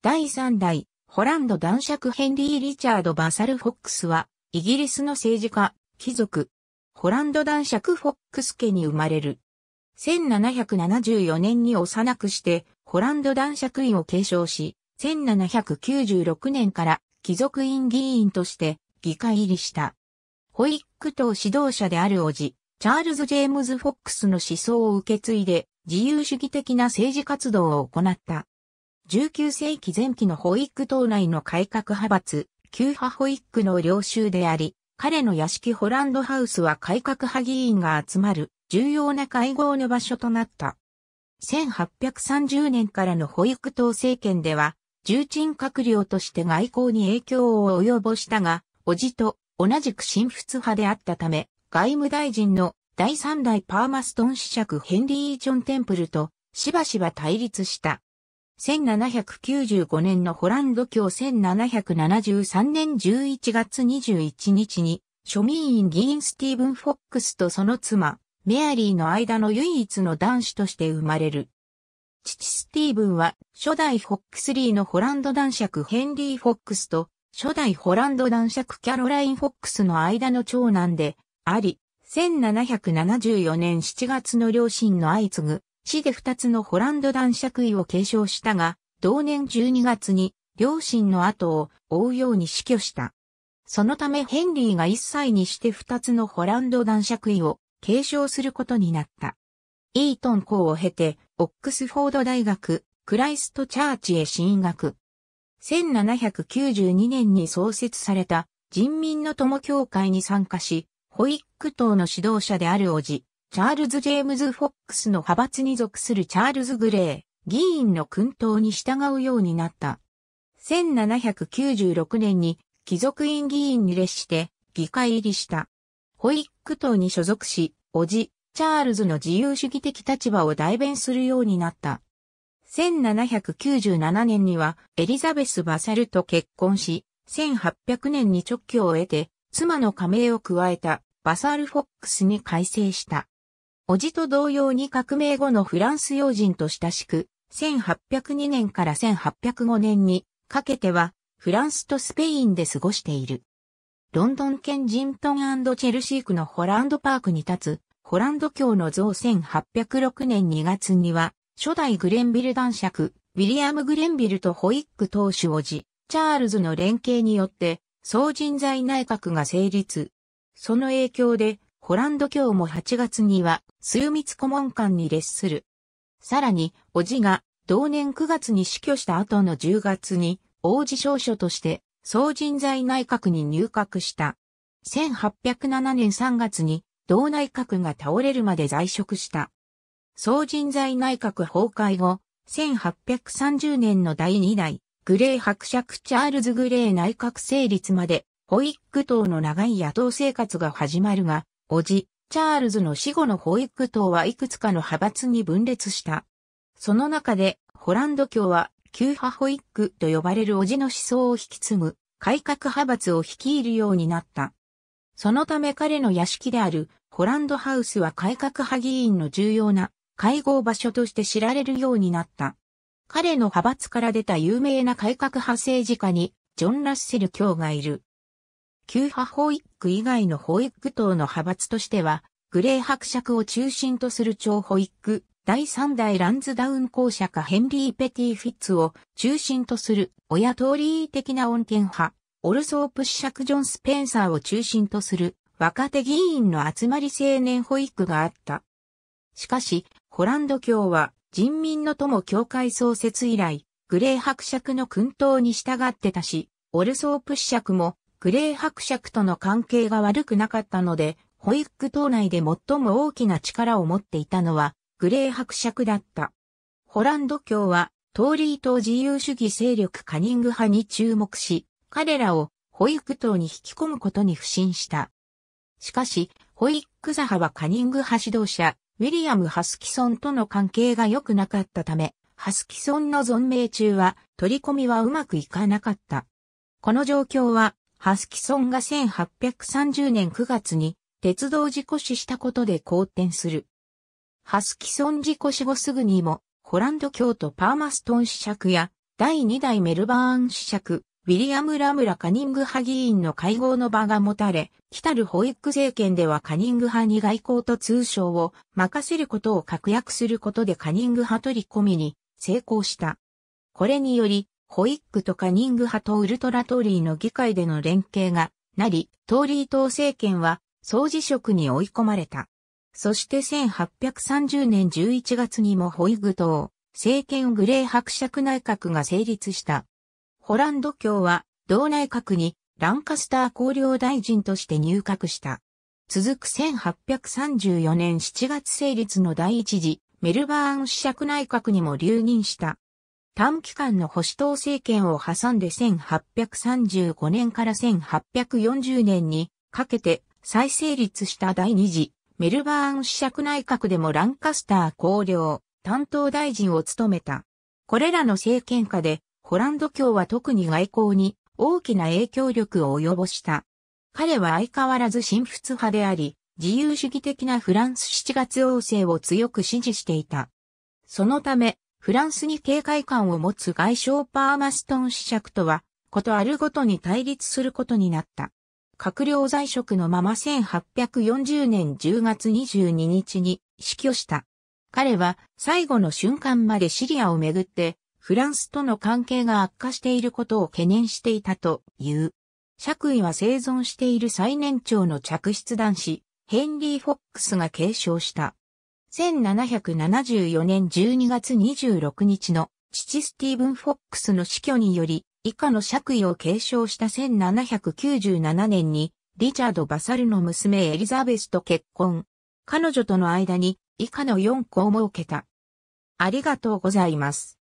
第3代、ホランド男爵ヘンリー・リチャード・バサル・フォックスは、イギリスの政治家、貴族、ホランド男爵フォックス家に生まれる。1774年に幼くして、ホランド男爵位を継承し、1796年から貴族院議員として議会入りした。ホイック党指導者である叔父、チャールズ・ジェームズ・フォックスの思想を受け継いで、自由主義的な政治活動を行った。19世紀前期の保育党内の改革派閥、旧派保育の領袖であり、彼の屋敷ホランドハウスは改革派議員が集まる重要な会合の場所となった。1830年からの保育党政権では、重鎮閣僚として外交に影響を及ぼしたが、叔父と同じく新仏派であったため、外務大臣の第三代パーマストン子爵ヘンリー・ジョン・テンプルとしばしば対立した。1795年のホランド教1773年11月21日に、庶民院議員スティーブン・フォックスとその妻、メアリーの間の唯一の男子として生まれる。父スティーブンは、初代フォックスリーのホランド男爵ヘンリー・フォックスと、初代ホランド男爵キャロライン・フォックスの間の長男で、あり、1774年7月の両親の相次ぐ死で2つのホランド男爵位を継承したが、同年12月に両親の後を追うように死去した。そのためヘンリーが一歳にして2つのホランド男爵位を継承することになった。イートン校を経て、オックスフォード大学、クライストチャーチへ進学。1792年に創設された人民の友協会に参加し、ホイック党の指導者である叔父、チャールズ・ジェームズ・フォックスの派閥に属するチャールズ・グレー、議員の訓導に従うようになった。1796年に貴族院議員に列して議会入りした。ホイック党に所属し、おじ、チャールズの自由主義的立場を代弁するようになった。1797年にはエリザベス・バサルと結婚し、1800年に直居を得て、妻の加盟を加えたバサル・フォックスに改正した。おじと同様に革命後のフランス要人と親しく、1802年から1805年にかけては、フランスとスペインで過ごしている。ロンドン県ジントンチェルシー区のホランドパークに立つ、ホランド教の像1806年2月には、初代グレンビル男爵、ウィリアム・グレンビルとホイック党主おじ、チャールズの連携によって、総人材内閣が成立。その影響で、ホランド教も8月には、数密顧問官に列する。さらに、叔父が同年9月に死去した後の10月に、王子少書として、総人材内閣に入閣した。1807年3月に、同内閣が倒れるまで在職した。総人材内閣崩壊後、1830年の第2代、グレー伯爵チャールズ・グレー内閣成立まで、ホイック党の長い野党生活が始まるが、叔父、チャールズの死後の保育党はいくつかの派閥に分裂した。その中で、ホランド教は、旧派保育と呼ばれる叔父の思想を引き継ぐ、改革派閥を率いるようになった。そのため彼の屋敷である、ホランドハウスは改革派議員の重要な会合場所として知られるようになった。彼の派閥から出た有名な改革派政治家に、ジョン・ラッセル卿がいる。旧派保育以外の保育等党の派閥としては、グレー伯爵を中心とする超保育、第3代ランズダウン公かヘンリー・ペティ・フィッツを中心とする親通り的な恩恵派、オルソープ子爵ジョン・スペンサーを中心とする若手議員の集まり青年保育があった。しかし、ホランド教は人民の友教会創設以来、グレー伯爵の訓導に従ってたし、オルソープ子爵もグレー伯爵との関係が悪くなかったので、ホイック島内で最も大きな力を持っていたのは、グレー伯爵だった。ホランド教は、トーリー党自由主義勢力カニング派に注目し、彼らをホイック島に引き込むことに不信した。しかし、ホイック左派はカニング派指導者、ウィリアム・ハスキソンとの関係が良くなかったため、ハスキソンの存命中は取り込みはうまくいかなかった。この状況はハスキソンが1830年9月に鉄道事故死したことで好転する。ハスキソン事故死後すぐにも、ホランド教徒パーマストン子爵や、第2代メルバーン子爵、ウィリアム・ラムラ・カニング派議員の会合の場が持たれ、来たるホイック政権ではカニング派に外交と通商を任せることを確約することでカニング派取り込みに成功した。これにより、ホイックとカニング派とウルトラトーリーの議会での連携がなり、トーリー党政権は総辞職に追い込まれた。そして1830年11月にもホイグ党、政権グレー伯爵内閣が成立した。ホランド教は、同内閣にランカスター公領大臣として入閣した。続く1834年7月成立の第一次、メルバーン主爵内閣にも留任した。短期間の保守党政権を挟んで1835年から1840年にかけて再成立した第二次メルバーン試釈内閣でもランカスター公領担当大臣を務めた。これらの政権下でホランド教は特に外交に大きな影響力を及ぼした。彼は相変わらず新仏派であり、自由主義的なフランス7月王政を強く支持していた。そのため、フランスに警戒感を持つ外相パーマストン子爵とは、ことあるごとに対立することになった。閣僚在職のまま1840年10月22日に死去した。彼は最後の瞬間までシリアをめぐってフランスとの関係が悪化していることを懸念していたという。爵位は生存している最年長の嫡出男子、ヘンリー・フォックスが継承した。1774年12月26日の父スティーブン・フォックスの死去により、以下の爵位を継承した1797年に、リチャード・バサルの娘エリザベスと結婚。彼女との間に以下の4子を設けた。ありがとうございます。